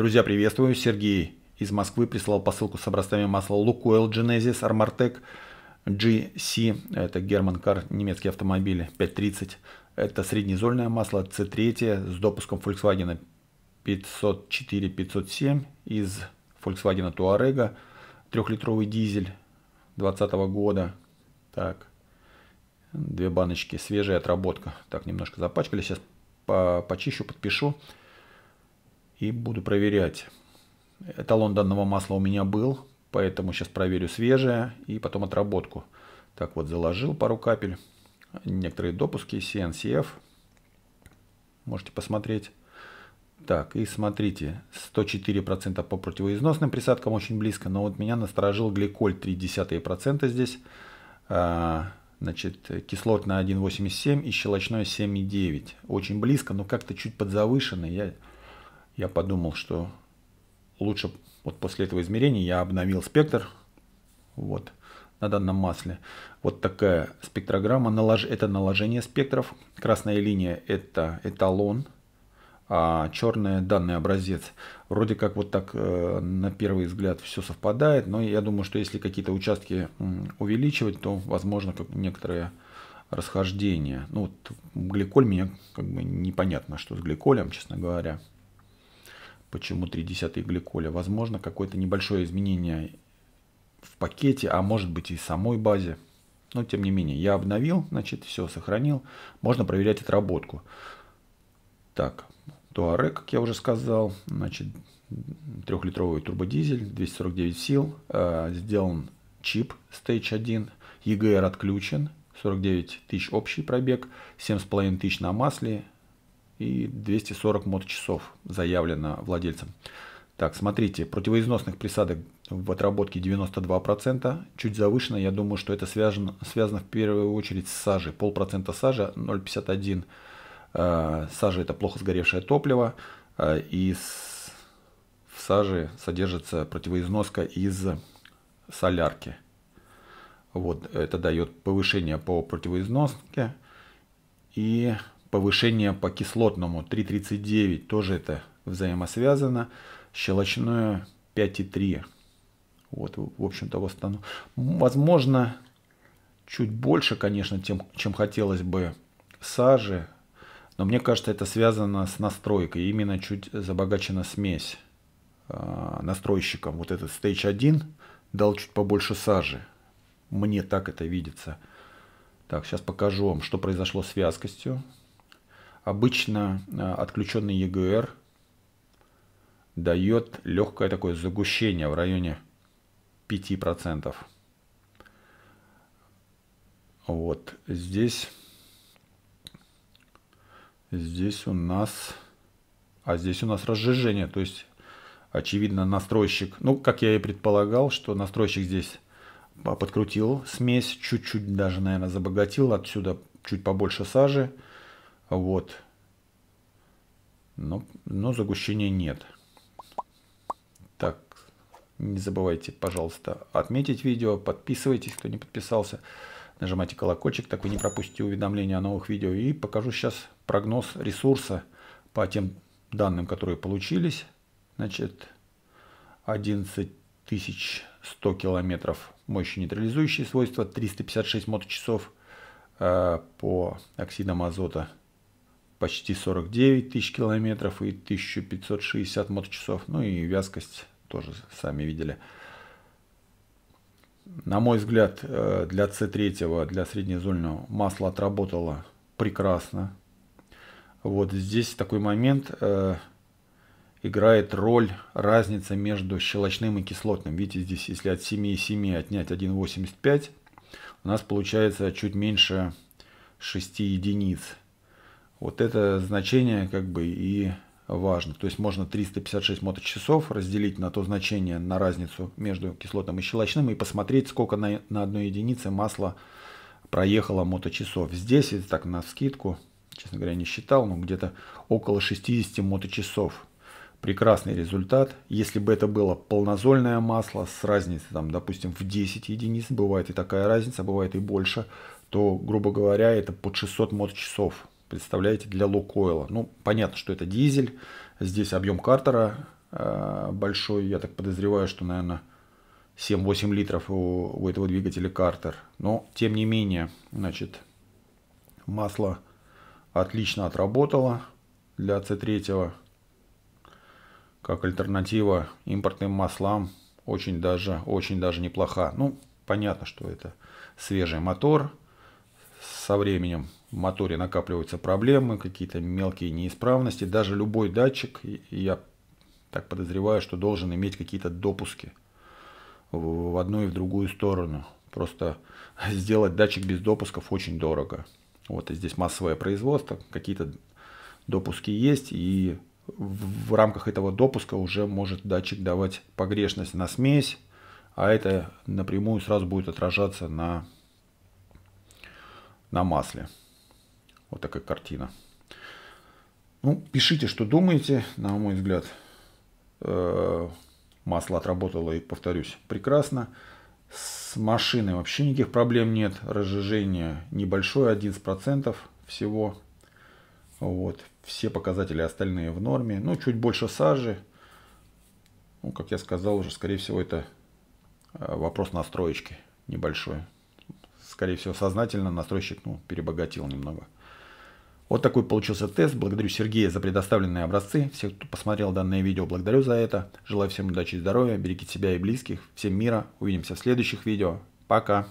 Друзья, приветствую. Сергей из Москвы прислал посылку с образцами масла Lukoil Genesis Armartec GC. Это Германкар, немецкие автомобили, 530. Это среднезольное масло C3 с допуском Volkswagen 504-507 из Volkswagen Touareg. Трехлитровый дизель 2020 года. Так, две баночки, свежая отработка. Так, немножко запачкали, сейчас по почищу, подпишу и буду проверять. Эталон данного масла у меня был, поэтому сейчас проверю свежее и потом отработку. Так вот, заложил пару капель, некоторые допуски, CNCF, можете посмотреть. Так, и смотрите, 104% по противоизносным присадкам очень близко, но вот меня насторожил гликоль 0,3% здесь, а, значит, кислотное 1,87 и щелочное 7,9. Очень близко, но как-то чуть подзавышенный. Я я подумал, что лучше вот после этого измерения я обновил спектр вот, на данном масле. Вот такая спектрограмма. Налож... Это наложение спектров. Красная линия – это эталон, а черная – данный образец. Вроде как вот так э, на первый взгляд все совпадает, но я думаю, что если какие-то участки увеличивать, то возможно как некоторые расхождения. Ну, вот гликоль мне как бы непонятно, что с гликолем, честно говоря. Почему 0,3 гликоля? Возможно, какое-то небольшое изменение в пакете, а может быть и самой базе. Но тем не менее, я обновил, значит, все сохранил. Можно проверять отработку. Так, Туарек, как я уже сказал, значит, трехлитровый турбодизель, 249 сил, э, сделан чип Stage 1, EGR отключен, 49 тысяч общий пробег, 7,5 тысяч на масле, и 240 моточасов заявлено владельцем. Так, смотрите, противоизносных присадок в отработке 92%, чуть завышено, я думаю, что это связано, связано в первую очередь с сажей, полпроцента сажа, 0,51 э, сажа это плохо сгоревшее топливо, э, и в саже содержится противоизноска из солярки. Вот, это дает повышение по противоизноске и повышение по кислотному 3,39, тоже это взаимосвязано. Щелочное 5,3. Вот, в общем-то, восстанов... возможно, чуть больше, конечно, тем, чем хотелось бы сажи, но мне кажется, это связано с настройкой, именно чуть забогачена смесь э, настройщиком. Вот этот Stage 1 дал чуть побольше сажи. Мне так это видится. Так, сейчас покажу вам, что произошло с вязкостью. Обычно э, отключенный ЕГР дает легкое такое загущение в районе 5%. Вот здесь, здесь у нас, а здесь у нас разжижение, то есть очевидно настройщик, ну как я и предполагал, что настройщик здесь подкрутил смесь, чуть-чуть даже, наверное, забогатил, отсюда чуть побольше сажи, вот. Но, но загущения нет. Так, не забывайте, пожалуйста, отметить видео, подписывайтесь, кто не подписался. Нажимайте колокольчик, так вы не пропустите уведомления о новых видео. И покажу сейчас прогноз ресурса по тем данным, которые получились. Значит, 11 100 километров мощи нейтрализующие свойства, 356 моточасов э, по оксидам азота – почти 49 тысяч километров и 1560 моточасов. Ну и вязкость тоже сами видели. На мой взгляд, э, для C3, для среднезольного масла отработало прекрасно. Вот здесь такой момент э, играет роль разница между щелочным и кислотным. Видите, здесь если от 7,7 отнять 1,85, у нас получается чуть меньше 6 единиц. Вот это значение как бы и важно. То есть можно 356 моточасов разделить на то значение, на разницу между кислотным и щелочным и посмотреть, сколько на, на одной единице масла проехало моточасов. Здесь, это так на скидку, честно говоря, не считал, но где-то около 60 моточасов. Прекрасный результат. Если бы это было полнозольное масло с разницей, там, допустим, в 10 единиц, бывает и такая разница, бывает и больше, то, грубо говоря, это под 600 моточасов представляете, для локойла. Ну, понятно, что это дизель. Здесь объем картера э, большой. Я так подозреваю, что, наверное, 7-8 литров у, у этого двигателя картер. Но, тем не менее, значит, масло отлично отработало для C3. Как альтернатива импортным маслам очень даже, очень даже неплоха. Ну, понятно, что это свежий мотор, со временем в моторе накапливаются проблемы, какие-то мелкие неисправности. Даже любой датчик, я так подозреваю, что должен иметь какие-то допуски в одну и в другую сторону. Просто сделать датчик без допусков очень дорого. Вот и здесь массовое производство, какие-то допуски есть, и в рамках этого допуска уже может датчик давать погрешность на смесь, а это напрямую сразу будет отражаться на на масле. Вот такая картина. Ну, пишите, что думаете, на мой взгляд. Э, масло отработало, и повторюсь, прекрасно. С машиной вообще никаких проблем нет. Разжижение небольшое, 11% всего. Вот. Все показатели остальные в норме. Ну, чуть больше сажи. Ну, как я сказал уже, скорее всего, это э, вопрос настроечки небольшой скорее всего, сознательно настройщик ну, перебогатил немного. Вот такой получился тест. Благодарю Сергея за предоставленные образцы. Всех, кто посмотрел данное видео, благодарю за это. Желаю всем удачи и здоровья. Берегите себя и близких. Всем мира. Увидимся в следующих видео. Пока.